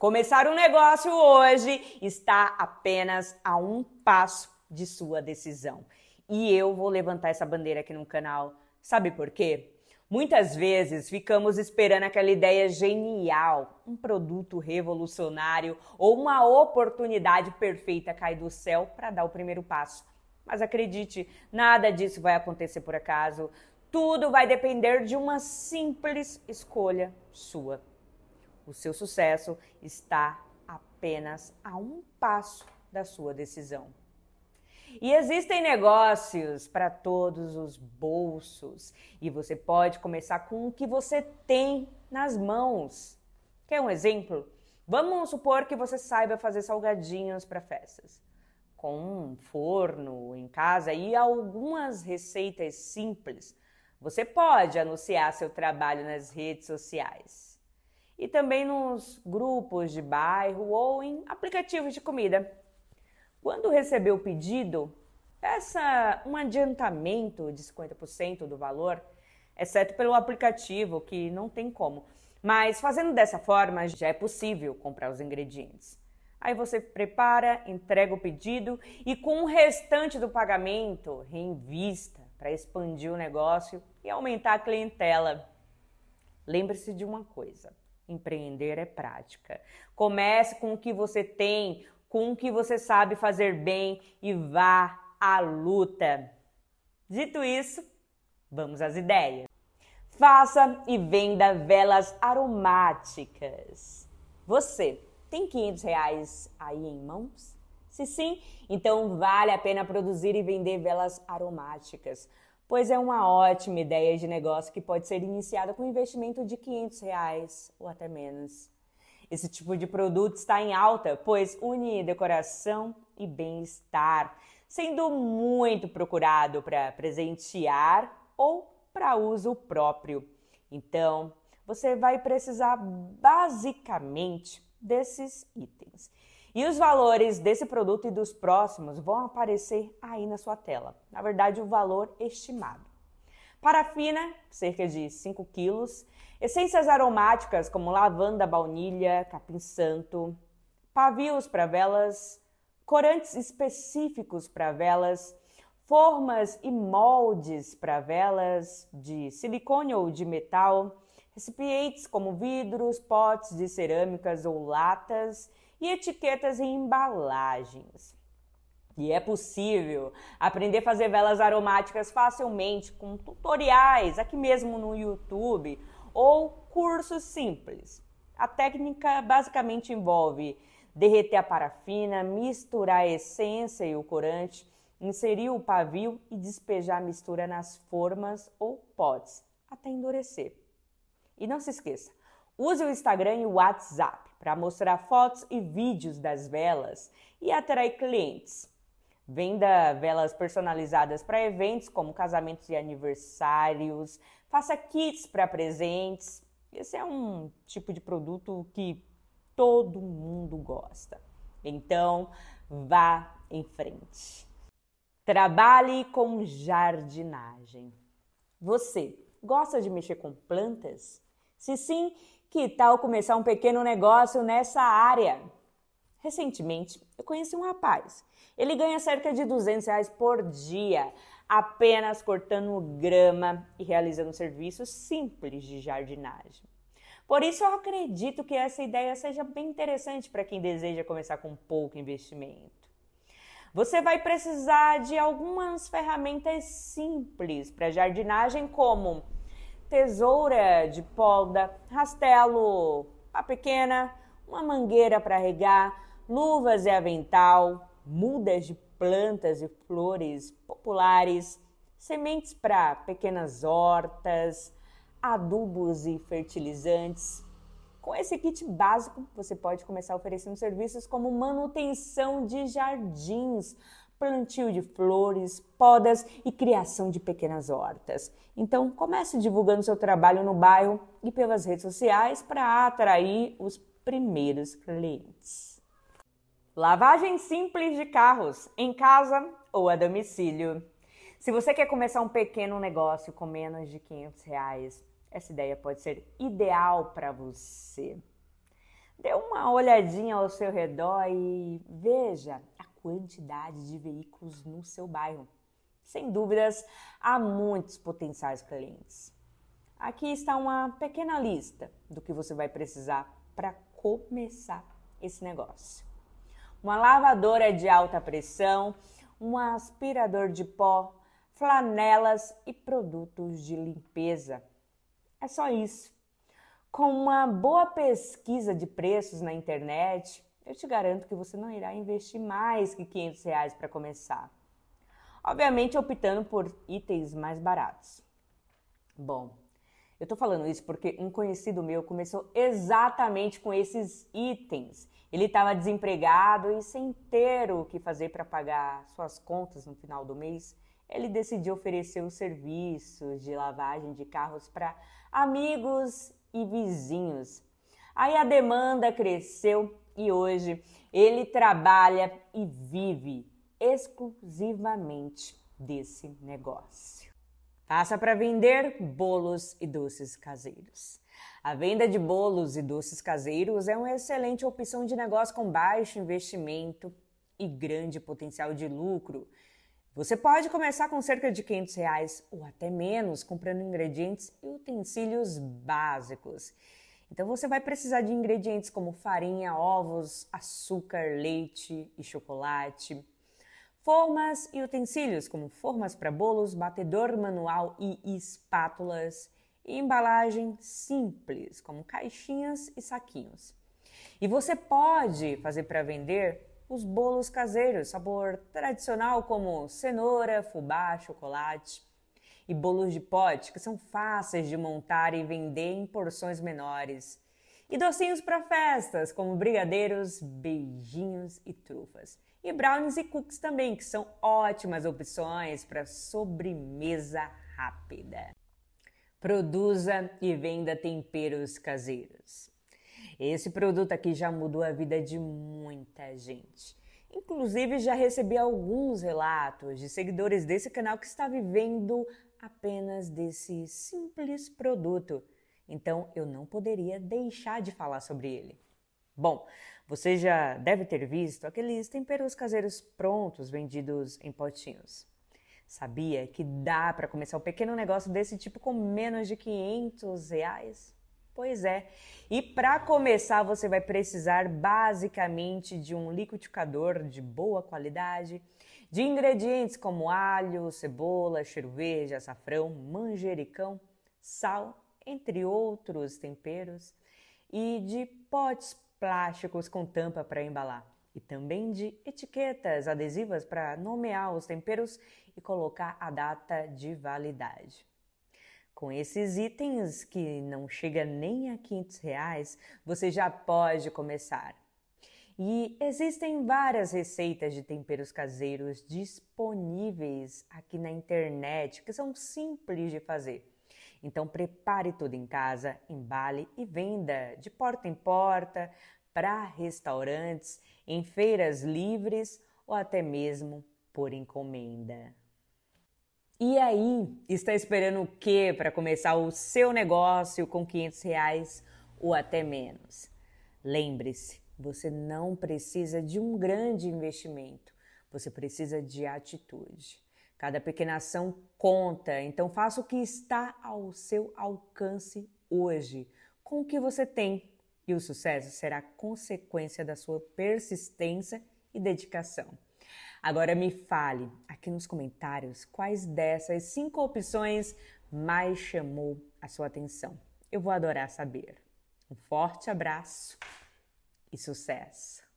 Começar um negócio hoje está apenas a um passo de sua decisão. E eu vou levantar essa bandeira aqui no canal. Sabe por quê? Muitas vezes ficamos esperando aquela ideia genial, um produto revolucionário ou uma oportunidade perfeita cair do céu para dar o primeiro passo. Mas acredite, nada disso vai acontecer por acaso. Tudo vai depender de uma simples escolha sua. O seu sucesso está apenas a um passo da sua decisão. E existem negócios para todos os bolsos e você pode começar com o que você tem nas mãos. Quer um exemplo? Vamos supor que você saiba fazer salgadinhos para festas. Com um forno em casa e algumas receitas simples, você pode anunciar seu trabalho nas redes sociais e também nos grupos de bairro ou em aplicativos de comida. Quando receber o pedido, peça um adiantamento de 50% do valor, exceto é pelo aplicativo, que não tem como. Mas fazendo dessa forma, já é possível comprar os ingredientes. Aí você prepara, entrega o pedido e com o restante do pagamento, reinvista para expandir o negócio e aumentar a clientela. Lembre-se de uma coisa: Empreender é prática. Comece com o que você tem, com o que você sabe fazer bem e vá à luta. Dito isso, vamos às ideias. Faça e venda velas aromáticas. Você tem 500 reais aí em mãos? Se sim, então vale a pena produzir e vender velas aromáticas pois é uma ótima ideia de negócio que pode ser iniciada com um investimento de 500 reais ou até menos. Esse tipo de produto está em alta, pois une decoração e bem-estar, sendo muito procurado para presentear ou para uso próprio. Então, você vai precisar basicamente desses itens. E os valores desse produto e dos próximos vão aparecer aí na sua tela. Na verdade, o valor estimado. Parafina, cerca de 5 quilos. Essências aromáticas como lavanda, baunilha, capim-santo. Pavios para velas. Corantes específicos para velas. Formas e moldes para velas de silicone ou de metal. Recipientes como vidros, potes de cerâmicas ou latas e etiquetas em embalagens. E é possível aprender a fazer velas aromáticas facilmente com tutoriais aqui mesmo no YouTube ou cursos simples. A técnica basicamente envolve derreter a parafina, misturar a essência e o corante, inserir o pavio e despejar a mistura nas formas ou potes até endurecer. E não se esqueça, use o Instagram e o WhatsApp para mostrar fotos e vídeos das velas e atrair clientes. Venda velas personalizadas para eventos como casamentos e aniversários, faça kits para presentes. Esse é um tipo de produto que todo mundo gosta. Então, vá em frente. Trabalhe com jardinagem. Você gosta de mexer com plantas? Se sim, que tal começar um pequeno negócio nessa área? Recentemente, eu conheci um rapaz. Ele ganha cerca de 200 reais por dia, apenas cortando grama e realizando serviços simples de jardinagem. Por isso, eu acredito que essa ideia seja bem interessante para quem deseja começar com pouco investimento. Você vai precisar de algumas ferramentas simples para jardinagem, como tesoura de polda, rastelo, a pequena, uma mangueira para regar, luvas e avental, mudas de plantas e flores populares, sementes para pequenas hortas, adubos e fertilizantes. Com esse kit básico, você pode começar oferecendo serviços como manutenção de jardins, plantio de flores, podas e criação de pequenas hortas. Então, comece divulgando seu trabalho no bairro e pelas redes sociais para atrair os primeiros clientes. Lavagem simples de carros em casa ou a domicílio. Se você quer começar um pequeno negócio com menos de 500 reais, essa ideia pode ser ideal para você. Dê uma olhadinha ao seu redor e veja quantidade de veículos no seu bairro. Sem dúvidas, há muitos potenciais clientes. Aqui está uma pequena lista do que você vai precisar para começar esse negócio. Uma lavadora de alta pressão, um aspirador de pó, flanelas e produtos de limpeza. É só isso. Com uma boa pesquisa de preços na internet, eu te garanto que você não irá investir mais que 500 reais para começar. Obviamente optando por itens mais baratos. Bom, eu estou falando isso porque um conhecido meu começou exatamente com esses itens. Ele estava desempregado e sem ter o que fazer para pagar suas contas no final do mês, ele decidiu oferecer os serviços de lavagem de carros para amigos e vizinhos. Aí a demanda cresceu e hoje ele trabalha e vive exclusivamente desse negócio. Passa para vender bolos e doces caseiros. A venda de bolos e doces caseiros é uma excelente opção de negócio com baixo investimento e grande potencial de lucro. Você pode começar com cerca de 500 reais ou até menos comprando ingredientes e utensílios básicos. Então você vai precisar de ingredientes como farinha, ovos, açúcar, leite e chocolate, formas e utensílios como formas para bolos, batedor manual e espátulas, e embalagem simples como caixinhas e saquinhos. E você pode fazer para vender os bolos caseiros, sabor tradicional como cenoura, fubá, chocolate e bolos de pote que são fáceis de montar e vender em porções menores. E docinhos para festas, como brigadeiros, beijinhos e trufas. E brownies e cookies também, que são ótimas opções para sobremesa rápida. Produza e venda temperos caseiros. Esse produto aqui já mudou a vida de muita gente. Inclusive, já recebi alguns relatos de seguidores desse canal que está vivendo apenas desse simples produto, então eu não poderia deixar de falar sobre ele. Bom, você já deve ter visto aqueles temperos caseiros prontos vendidos em potinhos. Sabia que dá para começar um pequeno negócio desse tipo com menos de 500 reais? Pois é. E para começar, você vai precisar basicamente de um liquidificador de boa qualidade, de ingredientes como alho, cebola, cheiro verde, açafrão, manjericão, sal, entre outros temperos, e de potes plásticos com tampa para embalar, e também de etiquetas adesivas para nomear os temperos e colocar a data de validade. Com esses itens, que não chega nem a 500 reais, você já pode começar. E existem várias receitas de temperos caseiros disponíveis aqui na internet que são simples de fazer. Então prepare tudo em casa, embale e venda de porta em porta, para restaurantes, em feiras livres ou até mesmo por encomenda. E aí, está esperando o que para começar o seu negócio com 500 reais ou até menos? Lembre-se você não precisa de um grande investimento, você precisa de atitude. Cada pequena ação conta, então faça o que está ao seu alcance hoje, com o que você tem, e o sucesso será consequência da sua persistência e dedicação. Agora me fale aqui nos comentários quais dessas cinco opções mais chamou a sua atenção. Eu vou adorar saber. Um forte abraço! e sucesso!